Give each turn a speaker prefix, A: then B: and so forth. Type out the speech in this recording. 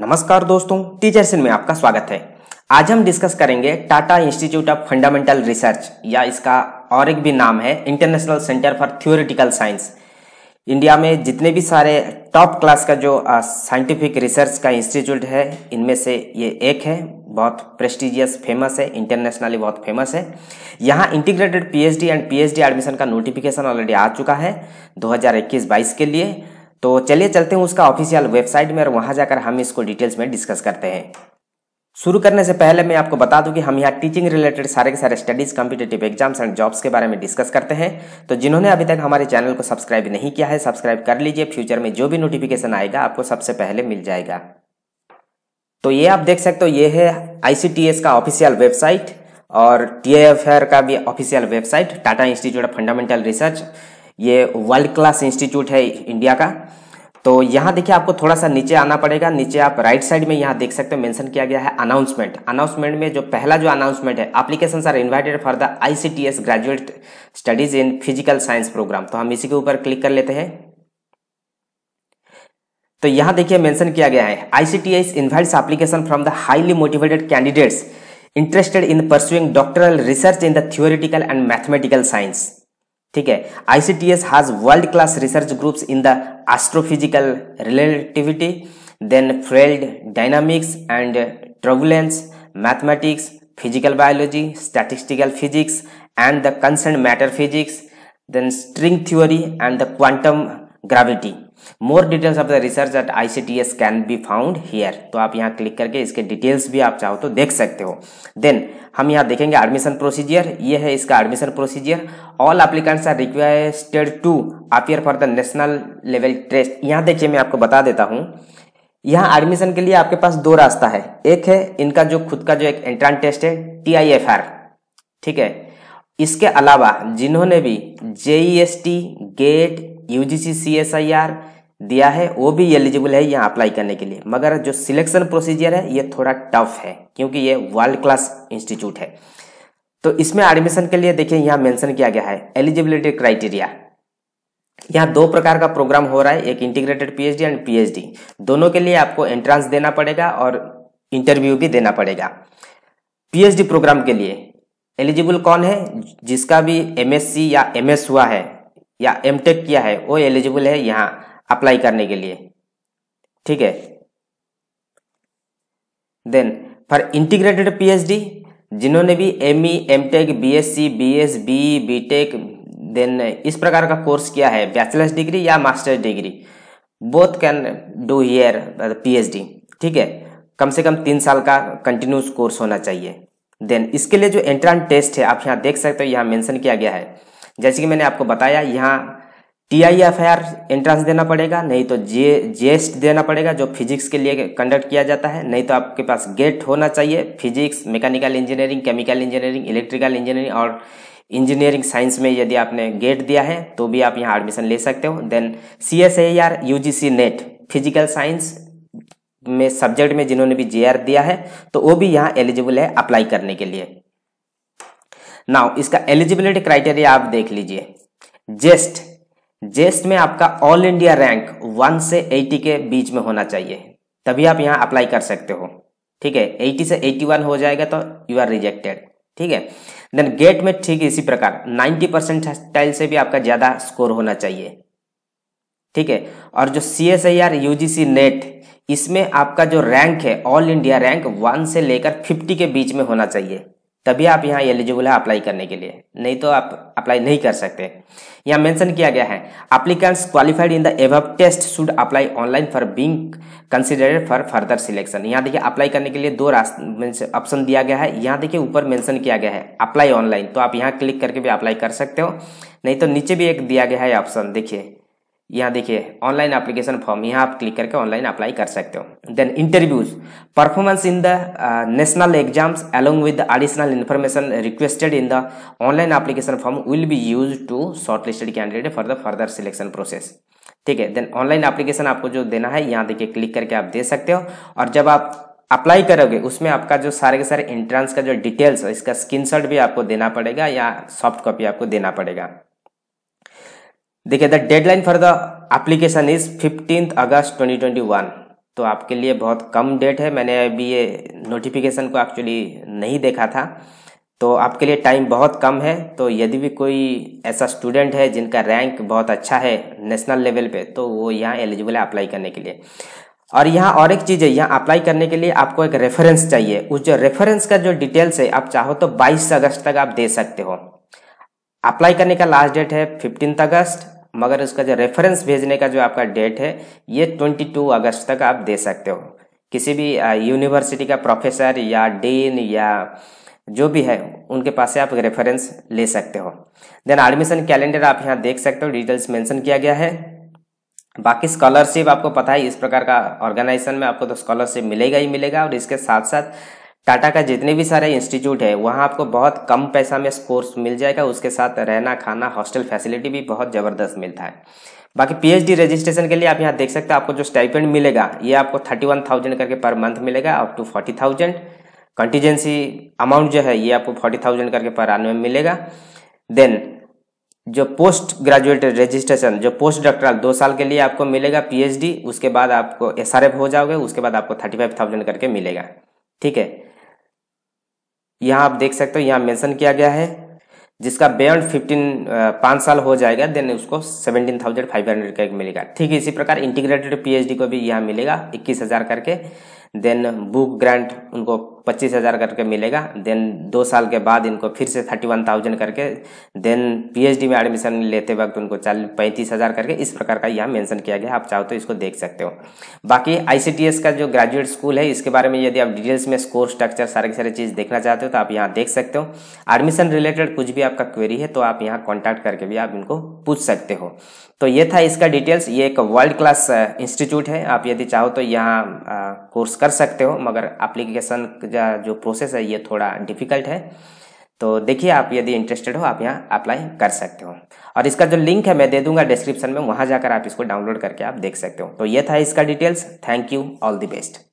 A: नमस्कार दोस्तों टीचर्स में आपका स्वागत है आज हम डिस्कस करेंगे Tata institute of fundamental research या इसका और एक भी नाम है international centre for theoretical science India में जितने भी सारे टॉप क्लास का जो साइंटिफिक रिसर्च का इंस्टीट्यूट है इनमें से ये एक है बहुत प्रेस्टिजियस फेमस है इंटरनेशनली बहुत फेमस है यहाँ integrated PhD and PhD admission का नोटिफिकेशन ऑलरेडी आ चुका है 2021-22 के लिए तो चलिए चलते हैं उसका ऑफिशियल वेबसाइट में और वहां जाकर हम इसको डिटेल्स में डिस्कस करते हैं शुरू करने से पहले मैं आपको बता दूं कि हम यहाँ टीचिंग रिलेटेड सारे के सारे studies competitive exams and jobs के बारे में डिस्कस करते हैं तो जिन्होंने अभी तक हमारे चैनल को सब्सक्राइब नहीं किया है सब्सक्राइब कर लीजिए फ्यूचर में जो भी नोटिफिकेशन आएगा आपको सबसे पहले मिल जाएगा तो ये आप देख सकते हो ये है आईसीटीएस का ऑफिशियल वेबसाइट और टी का भी official website Tata institute of fundamental research ये वर्ल्ड क्लास इंस्टीट्यूट है इंडिया का तो यहाँ देखिए आपको थोड़ा सा नीचे आना पड़ेगा नीचे आप राइट साइड में यहाँ देख सकते हो मेंशन किया गया है अनाउंसमेंट अनाउंसमेंट में जो पहला जो अनाउंसमेंट है application are invited for the ICTS graduate studies in physical science program तो हम इसी के ऊपर क्लिक कर लेते हैं तो यहाँ देखिए मेंशन किया गया है ICTS invites application from the highly motivated candidates interested in pursuing doctoral research in the theoretical and mathematical science ठीक है ICTS has world class research groups in the astrophysical relativity then fluid dynamics and turbulence mathematics physical biology statistical physics and the concerned matter physics then string theory and the quantum gravity more details of the research at ICTS can be found here तो आप यहाँ click करके इसके details भी आप चाहो तो देख सकते हो देन हम यहाँ देखेंगे एडमिशन प्रोसीजियर ये है इसका admission procedure all applicants are requested to appear for the national level test यहाँ देखिए मैं आपको बता देता हूँ यहाँ एडमिशन के लिए आपके पास दो रास्ता है एक है इनका जो खुद का जो एक एंट्रेंस टेस्ट है टी आई एफ आर ठीक है इसके अलावा जिन्होंने भी JEST GATE e U G C S I R दिया है वो भी एलिजिबल है यहाँ अप्लाई करने के लिए मगर जो सिलेक्शन प्रोसीजर है ये थोड़ा टफ है क्योंकि ये वर्ल्ड क्लास इंस्टीट्यूट है तो इसमें एडमिशन के लिए देखिए यहाँ मेंशन किया गया है एलिजिबिलिटी क्राइटेरिया यहाँ दो प्रकार का प्रोग्राम हो रहा है एक इंटीग्रेटेड पीएचडी एंड पीएचडी दोनों के लिए आपको एंट्रांस देना पड़ेगा और इंटरव्यू भी देना पड़ेगा पीएचडी प्रोग्राम के लिए एलिजिबल कौन है जिसका भी एमएससी या एमएस हुआ है या एम टेक किया है वो एलिजिबल है यहाँ अप्लाई करने के लिए ठीक है देन फॉर इंटीग्रेटेड पीएचडी जिन्होंने भी M E M tech B S C B S B B tech then इस प्रकार का कोर्स किया है बैचलर्स डिग्री या masters degree both can do here PhD ठीक है कम से कम तीन साल का कंटिन्यूस कोर्स होना चाहिए देन इसके लिए जो एंट्रांस टेस्ट है आप यहाँ देख सकते हो यहाँ मेंशन किया गया है जैसे कि मैंने आपको बताया यहाँ T I F I R entrance देना पड़ेगा नहीं तो जे जेस्ट देना पड़ेगा जो फिजिक्स के लिए कंडक्ट किया जाता है नहीं तो आपके पास गेट होना चाहिए physics mechanical engineering chemical engineering electrical engineering और इंजीनियरिंग साइंस में यदि आपने गेट दिया है तो भी आप यहाँ एडमिशन ले सकते हो then C S A R U G C net physical science में सब्जेक्ट में जिन्होंने भी जे आर दिया है तो वो भी यहाँ एलिजिबल है अप्लाई करने के लिए नाउ इसका एलिजिबिलिटी क्राइटेरिया आप देख लीजिए जेस्ट जेस्ट में आपका ऑल इंडिया रैंक वन से एटी के बीच में होना चाहिए तभी आप यहां अप्लाई कर सकते हो ठीक है एटी से एटी वन हो जाएगा तो यू आर रिजेक्टेड ठीक है देन गेट में ठीक इसी प्रकार नाइन्टी परसेंट टाइल से भी आपका ज़्यादा स्कोर होना चाहिए ठीक है और जो C S I R U G C net इसमें आपका जो रैंक है ऑल इंडिया रैंक वन से लेकर फिफ्टी के बीच में होना चाहिए तभी आप यहाँ एलिजिबल है अप्लाई करने के लिए नहीं तो आप अप्लाई नहीं कर सकते यहाँ मेंशन किया गया है applicants qualified in the above test should apply online for being considered for further selection यहाँ देखिए अप्लाई करने के लिए दो ऑप्शन दिया गया है यहाँ देखिए ऊपर मेंशन किया गया है अप्लाई ऑनलाइन तो आप यहाँ क्लिक करके भी अप्लाई कर सकते हो नहीं तो नीचे भी एक दिया गया है ऑप्शन देखिए यहाँ देखिए ऑनलाइन एप्लीकेशन फॉर्म यहाँ आप क्लिक करके ऑनलाइन अप्लाई कर सकते हो then interviews performance in the national exams along with additional information requested in the online application form will be use to shortlisted candidate for the further selection process ठीक है then online application आपको जो देना है यहाँ देखिए click करके आप दे सकते हो और जब आप अप्लाई करोगे उसमें आपका जो सारे के सारे एंट्रेंस का जो डिटेल्स है इसका स्क्रीनशॉट भी आपको देना पड़ेगा या सॉफ्ट कॉपी आपको देना पड़ेगा देखिए the deadline for the application is fifteenth August 2021 तो आपके लिए बहुत कम डेट है मैंने अभी ये नोटिफिकेशन को एक्चुअली नहीं देखा था तो आपके लिए टाइम बहुत कम है तो यदि भी कोई ऐसा स्टूडेंट है जिनका रैंक बहुत अच्छा है नेशनल लेवल पे तो वो यहाँ एलिजिबल है अप्लाई करने के लिए और यहाँ और एक चीज़ है यहाँ अप्लाई करने के लिए आपको एक रेफरेंस चाहिए उस जो रेफरेंस का जो डिटेल्स है आप चाहो तो 22 अगस्त तक आप दे सकते हो अप्लाई करने का लास्ट डेट है फिफ्टींथ अगस्त मगर उसका जो रेफरेंस भेजने का जो आपका डेट है ये 22 अगस्त तक आप दे सकते हो किसी भी यूनिवर्सिटी का प्रोफेसर या डीन या जो भी है उनके पास से आप रेफरेंस ले सकते हो देन एडमिशन कैलेंडर आप यहाँ देख सकते हो डिटेल्स मेंशन किया गया है बाकी स्कॉलरशिप आपको पता है इस प्रकार का ऑर्गेनाइजेशन में आपको तो स्कॉलरशिप मिलेगा ही मिलेगा और इसके साथ साथ टाटा का जितने भी सारे इंस्टीट्यूट है वहाँ आपको बहुत कम पैसा में कोर्स मिल जाएगा उसके साथ रहना खाना हॉस्टल फैसिलिटी भी बहुत ज़बरदस्त मिलता है बाकी पीएचडी रजिस्ट्रेशन के लिए आप यहाँ देख सकते हैं आपको जो स्टाइपेंड मिलेगा ये आपको थर्टी वन थाउजेंड करके पर मंथ मिलेगा up to forty thousand contingency amount जो है ये आपको फोर्टी थाउजेंड करके पर आने में मिलेगा देन जो पोस्ट ग्रेजुएट रजिस्ट्रेशन जो पोस्ट डॉक्टरल दो साल के लिए आपको मिलेगा पीएचडी उसके बाद आपको एसआरएफ हो जाओगे उसके बाद आपको थर्टी फाइव थाउजेंड करके मिलेगा ठीक है यहाँ आप देख सकते हो यहाँ मेंशन किया गया है जिसका बियॉन्ड फिफ्टीन पाँच साल हो जाएगा देन उसको सेवेंटीन थाउजेंड फाइव हंड्रेड का एक मिलेगा ठीक इसी प्रकार इंटीग्रेटेड पीएचडी को भी यहाँ मिलेगा इक्कीस हज़ार करके देन बुक ग्रांट उनको पच्चीस हज़ार करके मिलेगा देन दो साल के बाद इनको फिर से थर्टी वन थाउजेंड करके देन पीएचडी में एडमिशन लेते वक्त उनको चालीस पैंतीस हज़ार करके इस प्रकार का यहाँ मेंशन किया गया आप चाहो तो इसको देख सकते हो बाकी आईसीटीएस का जो ग्रेजुएट स्कूल है इसके बारे में यदि आप डिटेल्स में स्कोर स्ट्रक्चर सारे सारी चीज़ देखना चाहते हो तो आप यहाँ देख सकते हो एडमिशन रिलेटेड कुछ भी आपका क्वेरी है तो आप यहाँ कॉन्टैक्ट करके भी आप इनको पूछ सकते हो तो ये था इसका डिटेल्स ये एक वर्ल्ड क्लास इंस्टीट्यूट है आप यदि चाहो तो यहाँ कोर्स uh, कर सकते हो मगर एप्लीकेशन का जो प्रोसेस है ये थोड़ा डिफिकल्ट है तो देखिए आप यदि इंटरेस्टेड हो आप यहाँ अप्लाई कर सकते हो और इसका जो लिंक है मैं दे दूंगा डिस्क्रिप्शन में वहाँ जाकर आप इसको डाउनलोड करके आप देख सकते हो तो ये था इसका details thank you all the best